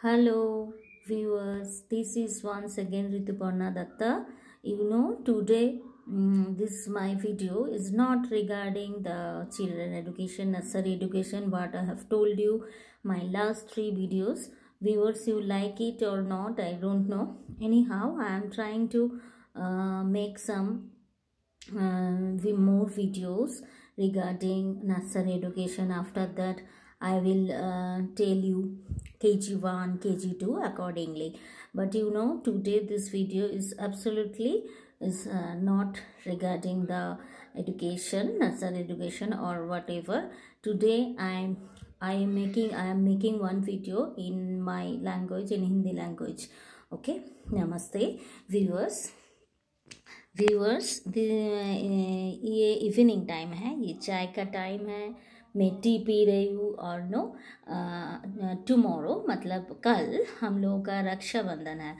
Hello viewers, this is once again Rituparna Datta. You know today um, this my video is not regarding the children education, nursery education but I have told you my last three videos. Viewers you like it or not I don't know. Anyhow I am trying to uh, make some uh, more videos regarding nursery education after that I will uh, tell you kg1 kg2 accordingly but you know today this video is absolutely is uh, not regarding the education nursery education or whatever today i am i am making i am making one video in my language in hindi language okay namaste viewers viewers the uh, ye evening time hai ye chai ka time hai मैं tea पी रही हूँ और no tomorrow मतलब कल हम लोगों का रक्षाबंधन है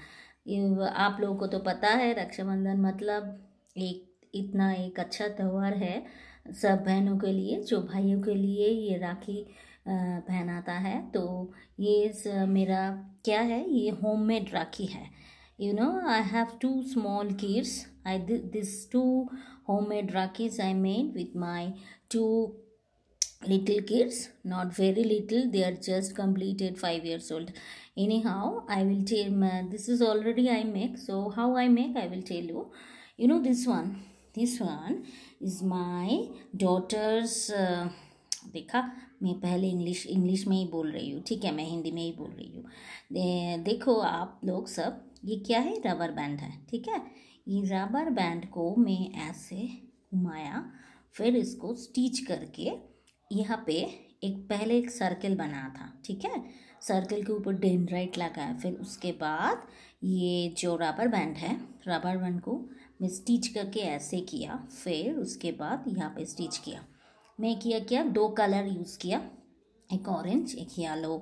आप लोगों को तो पता है रक्षाबंधन मतलब एक इतना एक अच्छा त्यौहार है सब बहनों के लिए जो भाइयों के लिए ये राखी पहनाता है तो ये मेरा क्या है ये होममेड राखी है you know I have two small kids I this two homemade rakhis I made with my two little kids not very little they are just completed 5 years old anyhow i will tell uh, this is already i make so how i make i will tell you you know this one this one is my daughter's uh, देखा मैं पहले English English में ही बोल रही हूँ ठीक है मैं हिंदी में ही बोल रही हूँ दे, देखो आप लोग सब ये क्या है रबर बैंड है ठीक है ये रबर बैंड को मैं ऐसे घुमाया फिर इसको स्टिच करके यहाँ पे एक पहले एक सर्कल बना था ठीक है सर्कल के ऊपर डेंड्राइट लगा है फिर उसके बाद ये जो रबर बैंड है रबर बैंड को मैं स्टिच करके ऐसे किया फिर उसके बाद यहाँ पे स्टिच किया मैं किया क्या दो कलर यूज़ किया एक ऑरेंज एक येलो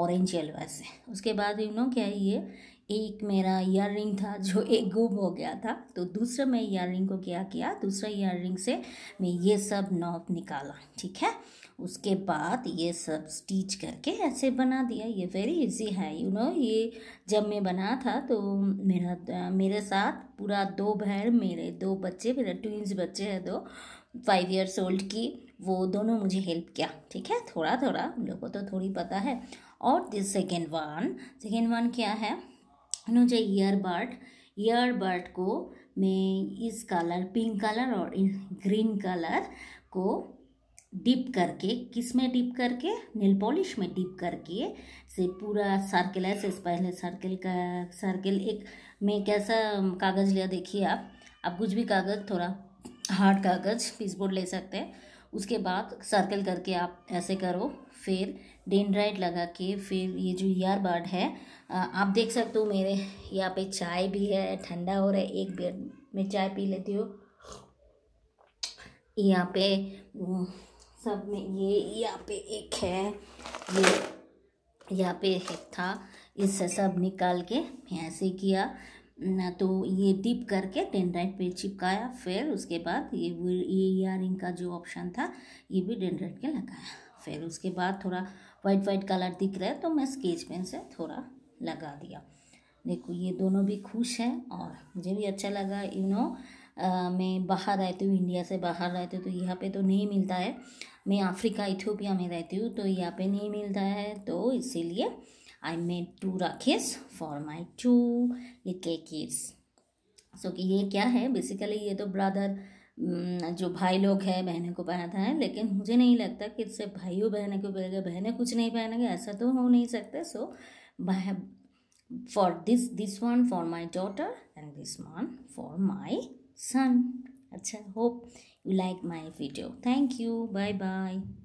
ऑरेंज येलो ऐसे उसके बाद यू नो क्या है ये एक मेरा इयर था जो एक गुम हो गया था तो दूसरा मैं इयर को क्या किया दूसरा इयर से मैं ये सब नॉप निकाला ठीक है उसके बाद ये सब स्टिच करके ऐसे बना दिया ये वेरी इजी है यू you नो know, ये जब मैं बना था तो मेरा मेरे साथ पूरा दो बहन मेरे दो बच्चे मेरे ट्विंस बच्चे हैं दो फाइव इयर्स ओल्ड की वो दोनों मुझे हेल्प किया ठीक है थोड़ा थोड़ा उन लोग को तो थोड़ी पता है और this second one second one क्या है मुझे ईयरबड ईयरबर्ड को मैं इस कलर पिंक कलर और ग्रीन कलर को डिप करके किस में डिप करके नील पॉलिश में डिप करके से पूरा सर्किल ऐसे पहले सर्किल का सर्किल एक मैं कैसा कागज़ लिया देखिए आप आप कुछ भी कागज़ थोड़ा हार्ड कागज़ पीसबोर्ड ले सकते हैं उसके बाद सर्कल करके आप ऐसे करो फिर डेंड्राइट लगा के फिर ये जो ईयर बर्ड है आप देख सकते हो मेरे यहाँ पे चाय भी है ठंडा हो रहा है एक बेड में चाय पी लेती हूँ यहाँ पे सब में ये यहाँ पे एक है ये यहाँ पे एक था इससे सब निकाल के मैं ऐसे किया तो ये डिप करके डेंड्राइट पे चिपकाया फिर उसके बाद ये ये ईयर का जो ऑप्शन था ये भी डेंड्राइट के लगाया फिर उसके बाद थोड़ा वाइट वाइट कलर दिख रहा है तो मैं स्केच पेन से थोड़ा लगा दिया देखो ये दोनों भी खुश हैं और मुझे भी अच्छा लगा यू नो मैं बाहर रहती हूँ इंडिया से बाहर रहती हूँ तो यहाँ पे तो नहीं मिलता है मैं अफ्रीका इथियोपिया में रहती हूँ तो यहाँ पे नहीं मिलता है तो इसीलिए I made two rakhis for my two little kids. So so, कि ये क्या है बेसिकली ये तो ब्रदर mm, जो भाई लोग हैं बहनों को पहनता है लेकिन मुझे नहीं लगता कि इससे भाइयों बहनों को पहले बहनें कुछ नहीं पहनेंगे ऐसा तो हो नहीं सकता so for this this one for my daughter and this one for my son अच्छा hope you like my video thank you bye bye